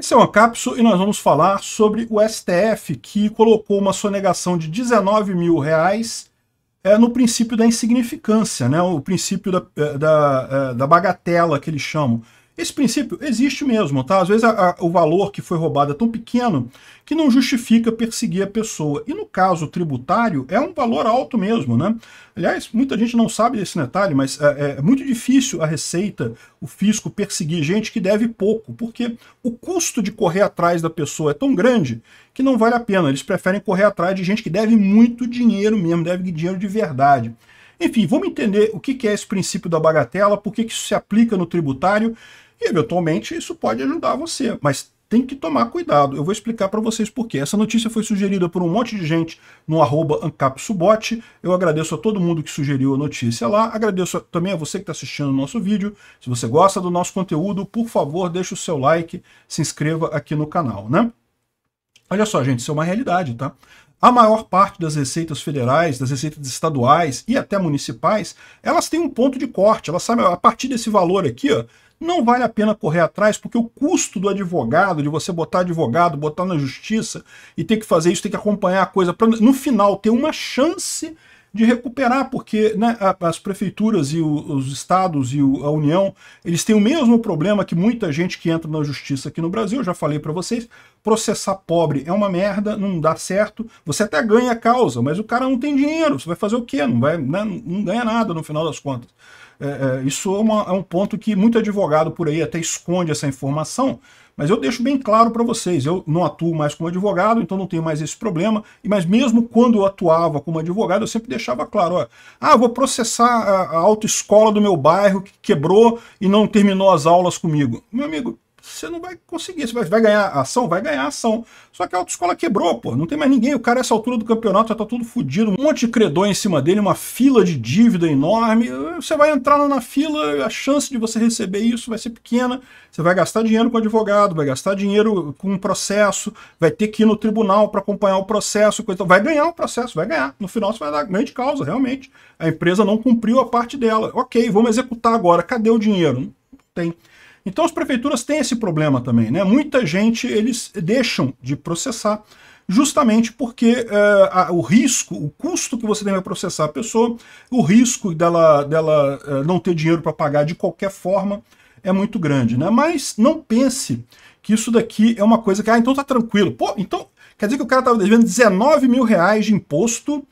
Esse é uma Capso e nós vamos falar sobre o STF, que colocou uma sonegação de 19 mil reais é, no princípio da insignificância, né? o princípio da, eh, da, eh, da bagatela que eles chamam. Esse princípio existe mesmo, tá? Às vezes a, a, o valor que foi roubado é tão pequeno que não justifica perseguir a pessoa. E no caso tributário, é um valor alto mesmo, né? Aliás, muita gente não sabe desse detalhe, mas é, é, é muito difícil a Receita, o fisco, perseguir gente que deve pouco, porque o custo de correr atrás da pessoa é tão grande que não vale a pena. Eles preferem correr atrás de gente que deve muito dinheiro mesmo, deve dinheiro de verdade. Enfim, vamos entender o que é esse princípio da bagatela, por que isso se aplica no tributário e eventualmente isso pode ajudar você, mas tem que tomar cuidado. Eu vou explicar para vocês por quê. Essa notícia foi sugerida por um monte de gente no arroba ancapsubot. Eu agradeço a todo mundo que sugeriu a notícia lá. Agradeço também a você que está assistindo o nosso vídeo. Se você gosta do nosso conteúdo, por favor, deixe o seu like, se inscreva aqui no canal, né? Olha só, gente, isso é uma realidade, tá? A maior parte das receitas federais, das receitas estaduais e até municipais, elas têm um ponto de corte. Elas sabem, a partir desse valor aqui, ó, não vale a pena correr atrás, porque o custo do advogado, de você botar advogado, botar na justiça e ter que fazer isso, ter que acompanhar a coisa, para no final ter uma chance de recuperar, porque né, as prefeituras e o, os estados e o, a União, eles têm o mesmo problema que muita gente que entra na justiça aqui no Brasil, eu já falei para vocês, processar pobre é uma merda, não dá certo. Você até ganha a causa, mas o cara não tem dinheiro. Você vai fazer o quê? Não, vai, né? não ganha nada no final das contas. É, é, isso é, uma, é um ponto que muito advogado por aí até esconde essa informação, mas eu deixo bem claro para vocês, eu não atuo mais como advogado, então não tenho mais esse problema, mas mesmo quando eu atuava como advogado, eu sempre deixava claro, ó, ah, vou processar a, a autoescola do meu bairro que quebrou e não terminou as aulas comigo. Meu amigo, você não vai conseguir. Você vai, vai ganhar ação? Vai ganhar ação. Só que a autoescola quebrou, pô. Não tem mais ninguém. O cara, essa altura do campeonato, já tá tudo fodido. Um monte de credor em cima dele, uma fila de dívida enorme. Você vai entrar na fila, a chance de você receber isso vai ser pequena. Você vai gastar dinheiro com advogado, vai gastar dinheiro com um processo, vai ter que ir no tribunal para acompanhar o processo. Coisa... Vai ganhar o processo, vai ganhar. No final, você vai dar grande causa, realmente. A empresa não cumpriu a parte dela. Ok, vamos executar agora. Cadê o dinheiro? Não tem. Então as prefeituras têm esse problema também, né? Muita gente eles deixam de processar justamente porque uh, a, o risco, o custo que você tem para processar a pessoa, o risco dela, dela uh, não ter dinheiro para pagar de qualquer forma é muito grande, né? Mas não pense que isso daqui é uma coisa que, ah, então tá tranquilo. Pô, então quer dizer que o cara estava devendo 19 mil reais de imposto,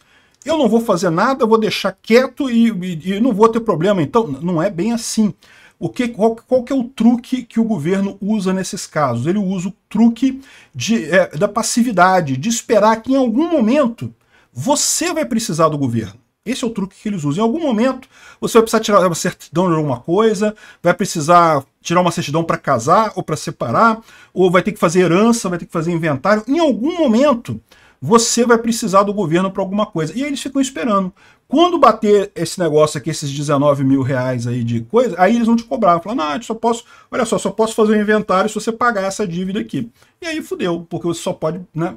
eu não vou fazer nada, eu vou deixar quieto e, e, e não vou ter problema. Então não é bem assim. O que, qual, qual que é o truque que o governo usa nesses casos? Ele usa o truque de, é, da passividade, de esperar que em algum momento você vai precisar do governo. Esse é o truque que eles usam. Em algum momento, você vai precisar tirar uma certidão de alguma coisa, vai precisar tirar uma certidão para casar ou para separar, ou vai ter que fazer herança, vai ter que fazer inventário. Em algum momento, você vai precisar do governo para alguma coisa. E aí eles ficam esperando. Quando bater esse negócio aqui, esses 19 mil reais aí de coisa, aí eles vão te cobrar. Falar, eu só posso, olha só, só posso fazer o um inventário se você pagar essa dívida aqui. E aí fudeu, porque você só pode, né?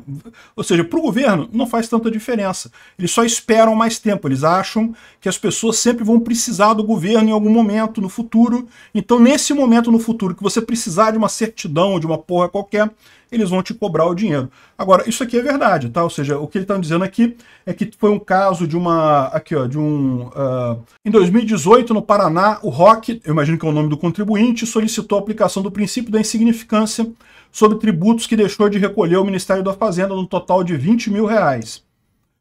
Ou seja, para o governo não faz tanta diferença. Eles só esperam mais tempo, eles acham que as pessoas sempre vão precisar do governo em algum momento, no futuro. Então, nesse momento no futuro que você precisar de uma certidão, de uma porra qualquer, eles vão te cobrar o dinheiro. Agora, isso aqui é verdade, tá? Ou seja, o que eles estão tá dizendo aqui é que foi um caso de uma aqui, ó, de um. Uh, em 2018, no Paraná, o ROC, eu imagino que é o nome do contribuinte, solicitou a aplicação do princípio da insignificância sobre tributos que deixou de recolher o Ministério da Fazenda no total de 20 mil reais.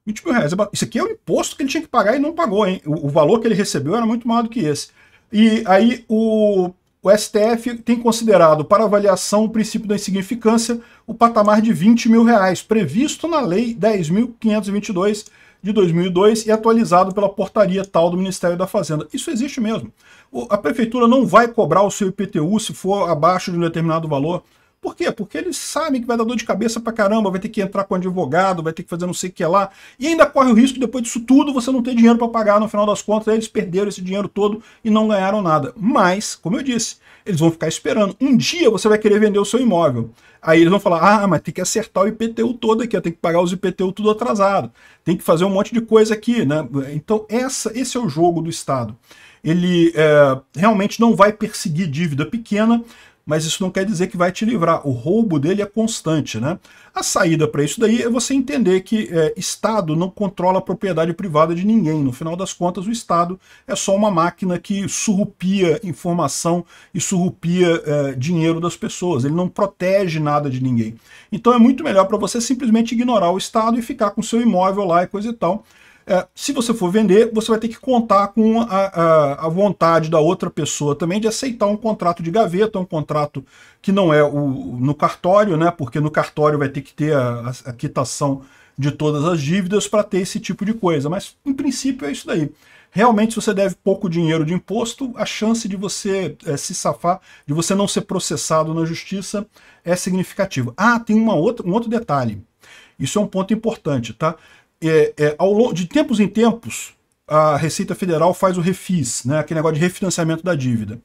20 mil reais. É isso aqui é o imposto que ele tinha que pagar e não pagou, hein? O, o valor que ele recebeu era muito maior do que esse. E aí o, o STF tem considerado para avaliação o princípio da insignificância o patamar de 20 mil reais, previsto na Lei 10.522 de 2002 e atualizado pela portaria tal do Ministério da Fazenda. Isso existe mesmo. O, a prefeitura não vai cobrar o seu IPTU se for abaixo de um determinado valor. Por quê? Porque eles sabem que vai dar dor de cabeça pra caramba, vai ter que entrar com advogado, vai ter que fazer não sei o que lá, e ainda corre o risco depois disso tudo você não ter dinheiro para pagar no final das contas, eles perderam esse dinheiro todo e não ganharam nada. Mas, como eu disse, eles vão ficar esperando. Um dia você vai querer vender o seu imóvel. Aí eles vão falar, ah, mas tem que acertar o IPTU todo aqui, tem que pagar os IPTU tudo atrasado, tem que fazer um monte de coisa aqui, né? Então essa, esse é o jogo do Estado ele é, realmente não vai perseguir dívida pequena, mas isso não quer dizer que vai te livrar. O roubo dele é constante, né? A saída para isso daí é você entender que é, Estado não controla a propriedade privada de ninguém. No final das contas, o Estado é só uma máquina que surrupia informação e surrupia é, dinheiro das pessoas. Ele não protege nada de ninguém. Então é muito melhor para você simplesmente ignorar o Estado e ficar com seu imóvel lá e coisa e tal. É, se você for vender, você vai ter que contar com a, a, a, vontade da outra pessoa também de aceitar um contrato de gaveta, um contrato que não é o, no cartório, né? Porque no cartório vai ter que ter a, a quitação de todas as dívidas para ter esse tipo de coisa. Mas, em princípio, é isso daí. Realmente, se você deve pouco dinheiro de imposto, a chance de você é, se safar, de você não ser processado na justiça, é significativa. Ah, tem uma outra, um outro detalhe. Isso é um ponto importante, tá? é, é, ao, de tempos em tempos, a Receita Federal faz o refis, né, aquele negócio de refinanciamento da dívida.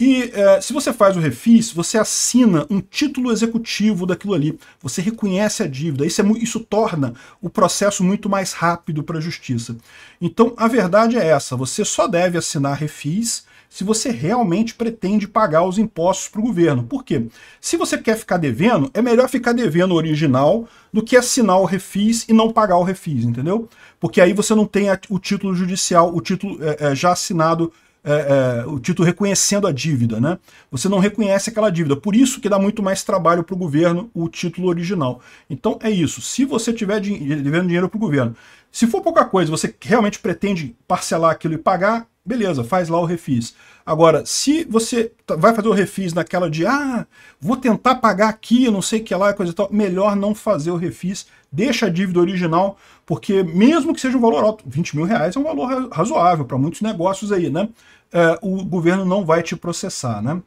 E é, se você faz o refis, você assina um título executivo daquilo ali, você reconhece a dívida, isso, é, isso torna o processo muito mais rápido para a justiça. Então a verdade é essa, você só deve assinar refis se você realmente pretende pagar os impostos para o governo. Por quê? Se você quer ficar devendo, é melhor ficar devendo o original do que assinar o refis e não pagar o refis, entendeu? Porque aí você não tem o título judicial, o título é, é, já assinado é, é, o título reconhecendo a dívida, né? Você não reconhece aquela dívida, por isso que dá muito mais trabalho para o governo o título original. Então é isso. Se você tiver devendo dinheiro para o governo, se for pouca coisa, você realmente pretende parcelar aquilo e pagar, Beleza, faz lá o refis. Agora, se você tá, vai fazer o refis naquela de ah, vou tentar pagar aqui, não sei o que lá, coisa e tal, melhor não fazer o refis, deixa a dívida original, porque mesmo que seja um valor alto, 20 mil reais é um valor razoável para muitos negócios aí, né? É, o governo não vai te processar, né?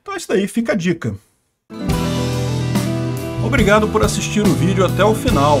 Então é isso daí fica a dica. Obrigado por assistir o vídeo até o final.